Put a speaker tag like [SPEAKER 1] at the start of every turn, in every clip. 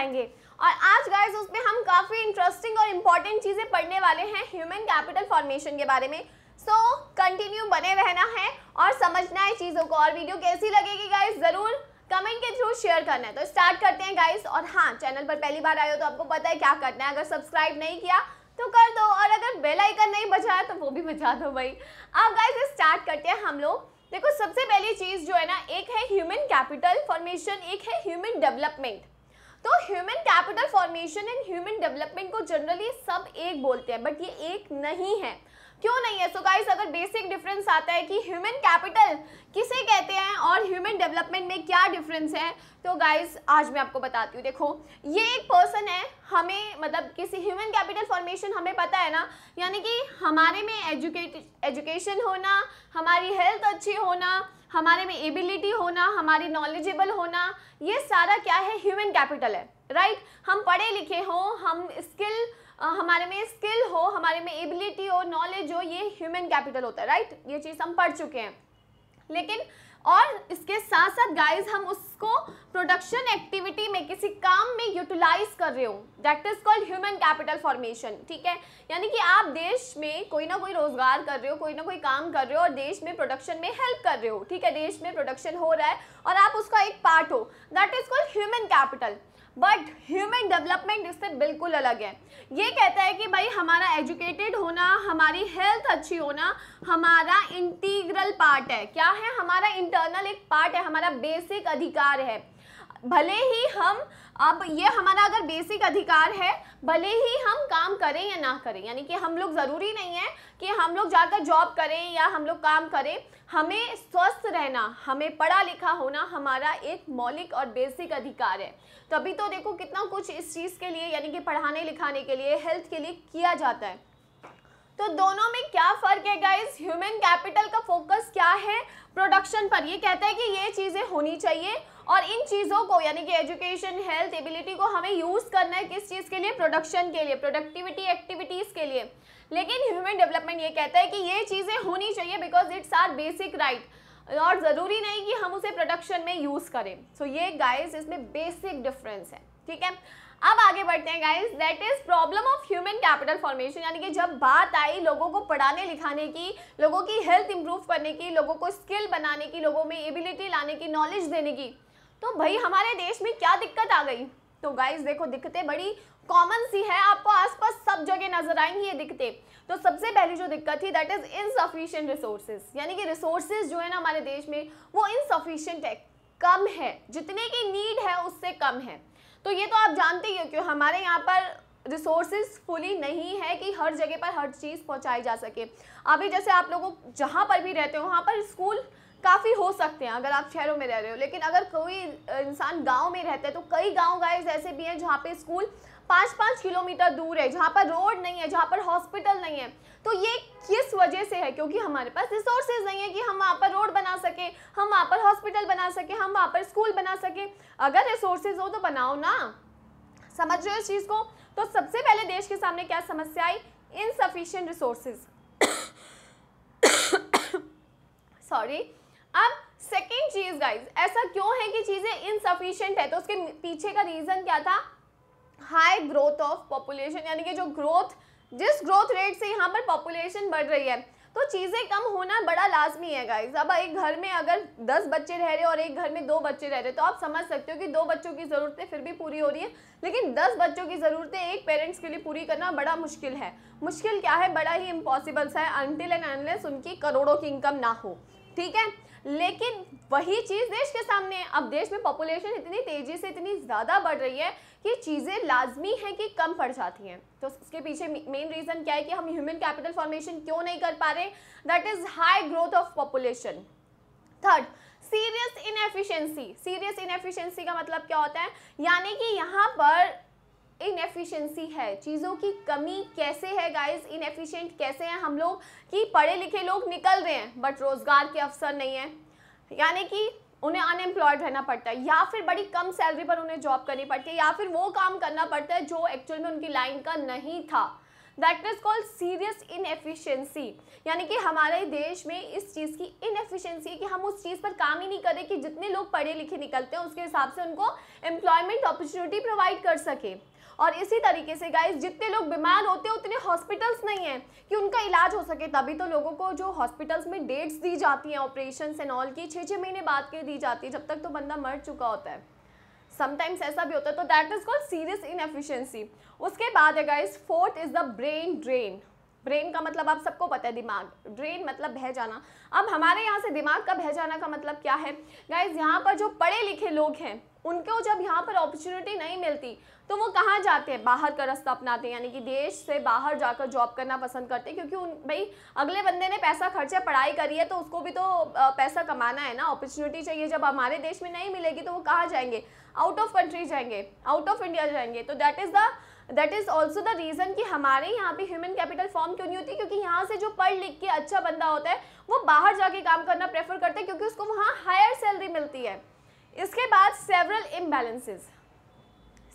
[SPEAKER 1] आएंगे और आज गाइज उसमें हम काफ़ी इंटरेस्टिंग और इम्पॉर्टेंट चीज़ें पढ़ने वाले हैं ह्यूमन कैपिटल फॉर्मेशन के बारे में सो so, कंटिन्यू बने रहना है और समझना है चीज़ों को और वीडियो कैसी लगेगी गाइज ज़रूर कमेंट के थ्रू शेयर करना है तो स्टार्ट करते हैं गाइज और हाँ चैनल पर पहली बार आए हो तो आपको पता है क्या करना है अगर सब्सक्राइब नहीं किया तो कर दो और अगर बेल आइकन नहीं बजाया तो वो भी बजा दो भाई अब गाइज स्टार्ट करते हैं हम लोग देखो सबसे पहली चीज़ जो है ना एक है ह्यूमन कैपिटल फॉर्मेशन एक है ह्यूमन डेवलपमेंट तो human capital formation and human development को जनरली सब एक बोलते हैं बट ये एक नहीं है क्यों नहीं है सो so गाइस अगर बेसिक डिफरेंस आता है कि ह्यूमन कैपिटल किसे कहते हैं और ह्यूमन डेवलपमेंट में क्या डिफरेंस है तो गाइस आज मैं आपको बताती हूँ देखो ये एक पर्सन है हमें मतलब किसी ह्यूमन कैपिटल फॉर्मेशन हमें पता है ना यानी कि हमारे में एजुकेट एजुकेशन होना हमारी हेल्थ अच्छी होना हमारे में एबिलिटी होना हमारी नॉलेजेबल होना ये सारा क्या है ह्यूमन कैपिटल है राइट right? हम पढ़े लिखे हों हम स्किल हमारे में स्किल हो हमारे में एबिलिटी हो नॉलेज हो ये ह्यूमन कैपिटल होता है राइट right? ये चीज़ हम पढ़ चुके हैं लेकिन और इसके साथ साथ गाइस हम उसको प्रोडक्शन एक्टिविटी में किसी काम में यूटिलाइज कर रहे हो that is called human capital formation ठीक है यानी कि आप देश में कोई ना कोई रोजगार कर रहे हो कोई ना कोई काम कर रहे हो और देश में प्रोडक्शन में हेल्प कर रहे हो ठीक है देश में प्रोडक्शन हो रहा है और आप उसका एक पार्ट हो that is called human capital but human development इससे बिल्कुल अलग है ये कहता है कि भाई हमारा एजुकेटेड होना हमारी हेल्थ अच्छी होना हमारा इंटीग्रल पार्ट है क्या है हमारा इंटरनल एक पार्ट है हमारा बेसिक अधिकार है भले ही हम अब ये हमारा अगर बेसिक अधिकार है भले ही हम काम करें या ना करें यानी कि हम लोग ज़रूरी नहीं है कि हम लोग जाकर जॉब करें या हम लोग काम करें हमें स्वस्थ रहना हमें पढ़ा लिखा होना हमारा एक मौलिक और बेसिक अधिकार है तभी तो देखो कितना कुछ इस चीज़ के लिए यानी कि पढ़ाने लिखाने के लिए हेल्थ के लिए किया जाता है तो दोनों में क्या फर्क है गाइज ह्यूमन कैपिटल का फोकस क्या है प्रोडक्शन पर ये कहता है कि ये चीज़ें होनी चाहिए और इन चीज़ों को यानी कि एजुकेशन हेल्थ एबिलिटी को हमें यूज़ करना है किस चीज़ के लिए प्रोडक्शन के लिए प्रोडक्टिविटी एक्टिविटीज़ के लिए लेकिन ह्यूमन डेवलपमेंट ये कहता है कि ये चीज़ें होनी चाहिए because it's are basic right और ज़रूरी नहीं कि हम उसे प्रोडक्शन में यूज़ करें सो so ये गाइज इसमें बेसिक डिफरेंस है ठीक है अब आगे बढ़ते हैं guys that is problem of human capital formation यानी कि जब बात आई लोगों को पढ़ाने लिखाने की लोगों की हेल्थ इंप्रूव करने की लोगों को स्किल बनाने की लोगों में एबिलिटी लाने की नॉलेज देने की तो भाई हमारे देश में क्या दिक्कत आ गई तो गाइस देखो दिक्कतें बड़ी कॉमन सी है आपको आसपास सब जगह नजर आएंगी ये दिक्कतें तो सबसे पहली जो दिक्कत थी दैट इज इनसफिशियंट रिसोर्सेज यानी कि रिसोर्सेज जो है ना हमारे देश में वो इनसफिशियंट है कम है जितने की नीड है उससे कम है तो ये तो आप जानते ही हो क्यों हमारे यहाँ पर रिसोर्सेज फुली नहीं है कि हर जगह पर हर चीज़ पहुँचाई जा सके अभी जैसे आप लोगों जहाँ पर भी रहते हो वहाँ पर स्कूल काफ़ी हो सकते हैं अगर आप शहरों में रह रहे हो लेकिन अगर कोई इंसान गांव में रहता है तो कई गांव गाइस ऐसे भी हैं जहां पे स्कूल पाँच पाँच किलोमीटर दूर है जहां पर रोड नहीं है जहां पर हॉस्पिटल नहीं है तो ये किस वजह से है क्योंकि हमारे पास रिसोर्सेज नहीं है कि हम वहाँ पर रोड बना सकें हम वहाँ पर हॉस्पिटल बना सकें हम वहाँ पर स्कूल बना सकें अगर रिसोर्सेज हो तो बनाओ ना समझ रहे हो इस चीज़ को तो सबसे पहले देश के सामने क्या समस्या आई इनसफिशेंट रिसोर्सेज सॉरी अब सेकेंड चीज गाइज ऐसा क्यों है कि चीजें इनसफिशियंट है तो उसके पीछे का रीजन क्या था हाई ग्रोथ ऑफ पॉपुलेशन यानी कि जो ग्रोथ जिस ग्रोथ रेट से यहाँ पर पॉपुलेशन बढ़ रही है तो चीज़ें कम होना बड़ा लाजमी है गाइज अब एक घर में अगर दस बच्चे रह रहे और एक घर में दो बच्चे रह रहे तो आप समझ सकते हो कि दो बच्चों की ज़रूरतें फिर भी पूरी हो रही है लेकिन दस बच्चों की ज़रूरतें एक पेरेंट्स के लिए पूरी करना बड़ा मुश्किल है मुश्किल क्या है बड़ा ही इम्पॉसिबल सा है अनटिल एंड अनलेस उनकी करोड़ों की इनकम ना हो ठीक है लेकिन वही चीज़ देश के सामने अब देश में पॉपुलेशन इतनी तेज़ी से इतनी ज़्यादा बढ़ रही है कि चीज़ें लाजमी हैं कि कम पड़ जाती हैं तो इसके पीछे मेन रीज़न क्या है कि हम ह्यूमन कैपिटल फॉर्मेशन क्यों नहीं कर पा रहे that is high growth of population third serious inefficiency serious inefficiency का मतलब क्या होता है यानी कि यहाँ पर इनएफिशिएंसी है चीज़ों की कमी कैसे है गाइस इनएफिशिएंट कैसे हैं हम लोग कि पढ़े लिखे लोग निकल रहे हैं बट रोज़गार के अवसर नहीं है यानी कि उन्हें अनएम्प्लॉयड रहना पड़ता है या फिर बड़ी कम सैलरी पर उन्हें जॉब करनी पड़ती है या फिर वो काम करना पड़ता है जो एक्चुअल में उनकी लाइन का नहीं था that is called serious inefficiency यानी कि हमारे देश में इस चीज़ की इनएफिशिएंसी कि हम उस चीज़ पर काम ही नहीं करें कि जितने लोग पढ़े लिखे निकलते हैं उसके हिसाब से उनको एम्प्लॉयमेंट अपॉर्चुनिटी प्रोवाइड कर सके और इसी तरीके से गाइज जितने लोग बीमार होते हैं उतने हॉस्पिटल्स नहीं हैं कि उनका इलाज हो सके तभी तो लोगों को जो हॉस्पिटल्स में डेट्स दी जाती हैं ऑपरेशन एंड ऑल की छः छः महीने बाद के दी जाती है जब तक तो बंदा मर चुका होता है समटाइम्स ऐसा भी होता है तो that is called serious efficiency उसके बाद है guys fourth is the brain drain brain का मतलब आप सबको पता है दिमाग ड्रेन मतलब बह जाना अब हमारे यहाँ से दिमाग का बह जाना का मतलब क्या है गाइज यहाँ पर जो पढ़े लिखे लोग हैं उनको जब यहाँ पर अपॉर्चुनिटी नहीं मिलती तो वो कहाँ जाते हैं बाहर का रास्ता अपनाते हैं यानी कि देश से बाहर जाकर जॉब करना पसंद करते हैं क्योंकि उन भाई अगले बंदे ने पैसा खर्चा पढ़ाई करी है तो उसको भी तो पैसा कमाना है ना अपॉर्चुनिटी चाहिए जब हमारे देश में नहीं मिलेगी तो वो कहाँ जाएंगे आउट ऑफ कंट्री जाएंगे आउट ऑफ इंडिया जाएंगे तो that is the that is also the reason कि हमारे यहाँ पे ह्यूमन कैपिटल फॉर्म क्यों नहीं होती क्योंकि यहाँ से जो पढ़ लिख के अच्छा बंदा होता है वो बाहर जाके काम करना प्रेफर करते हैं क्योंकि उसको वहाँ हायर सैलरी मिलती है इसके बाद सेवरल इम्बैलेंसेज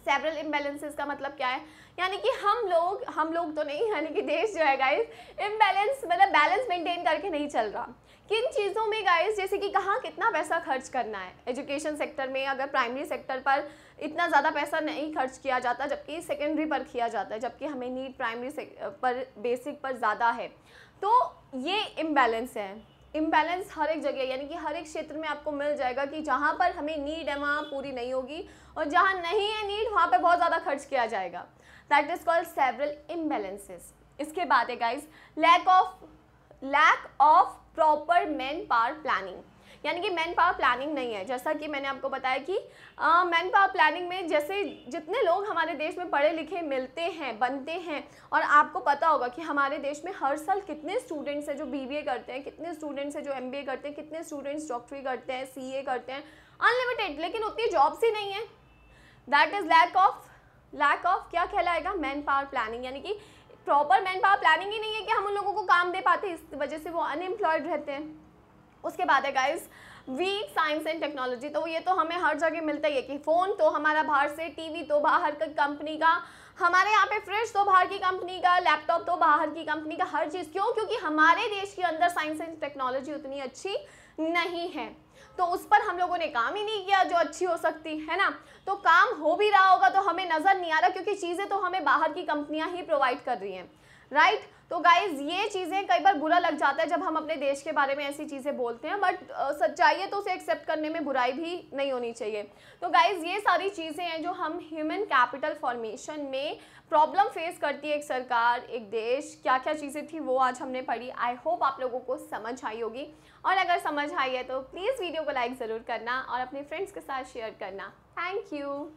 [SPEAKER 1] सेवरल इम्बेलेंसेज का मतलब क्या है यानी कि हम लोग हम लोग तो नहीं यानी कि देश जो है गाइज इम्बेलेंस मतलब बैलेंस मेंटेन करके नहीं चल रहा किन चीज़ों में गाइज जैसे कि कहाँ कितना पैसा खर्च करना है एजुकेशन सेक्टर में अगर प्राइमरी सेक्टर पर इतना ज़्यादा पैसा नहीं खर्च किया जाता जबकि सेकेंडरी पर किया जाता है जबकि हमें नीड प्राइमरी पर बेसिक पर ज़्यादा है तो ये इम्बैलेंस है इम्बैलेंस हर एक जगह यानी कि हर एक क्षेत्र में आपको मिल जाएगा कि जहाँ पर हमें नीड है वहाँ पूरी नहीं होगी और जहाँ नहीं है नीड वहाँ पर बहुत ज़्यादा खर्च किया जाएगा that is called several imbalances इसके बाद है guys lack of lack of proper man power planning यानी कि मैन पावर प्लानिंग नहीं है जैसा कि मैंने आपको बताया कि मैन पावर प्लानिंग में जैसे जितने लोग हमारे देश में पढ़े लिखे मिलते हैं बनते हैं और आपको पता होगा कि हमारे देश में हर साल कितने स्टूडेंट्स हैं जो बी करते हैं कितने स्टूडेंट्स हैं जो एम करते हैं कितने स्टूडेंट्स डॉक्टरी करते हैं सी करते हैं अनलिमिटेड लेकिन उतनी जॉब्स ही नहीं है that is lack of lack of क्या कहलाएगा मैन पावर प्लानिंग यानी कि प्रॉपर मैन पावर प्लानिंग ही नहीं है कि हम उन लोगों को काम दे पाते इस वजह से वो अनएम्प्लॉयड रहते हैं उसके बाद है guys weak science and technology तो ये तो हमें हर जगह मिलता ही है कि फ़ोन तो हमारा बाहर से टीवी तो बाहर की कंपनी का हमारे यहाँ पे फ्रिज तो बाहर की कंपनी का लैपटॉप तो बाहर की कंपनी का हर चीज़ क्यों क्योंकि हमारे देश के अंदर साइंस एंड टेक्नोलॉजी उतनी अच्छी नहीं है तो उस पर हम लोगों ने काम ही नहीं किया जो अच्छी हो सकती है ना तो काम हो भी रहा होगा तो हमें नज़र नहीं आ रहा क्योंकि चीज़ें तो हमें बाहर की कंपनियाँ ही प्रोवाइड कर रही हैं राइट right? तो गाइज ये चीज़ें कई बार बुरा लग जाता है जब हम अपने देश के बारे में ऐसी चीज़ें बोलते हैं बट सच्चाई है तो उसे एक्सेप्ट करने में बुराई भी नहीं होनी चाहिए तो गाइज ये सारी चीज़ें हैं जो हम ह्यूमन कैपिटल फॉर्मेशन में प्रॉब्लम फेस करती है एक सरकार एक देश क्या क्या चीज़ें थी वो आज हमने पढ़ी आई होप आप लोगों को समझ आई होगी और अगर समझ आई है तो प्लीज़ वीडियो को लाइक ज़रूर करना और अपने फ्रेंड्स के साथ शेयर करना थैंक यू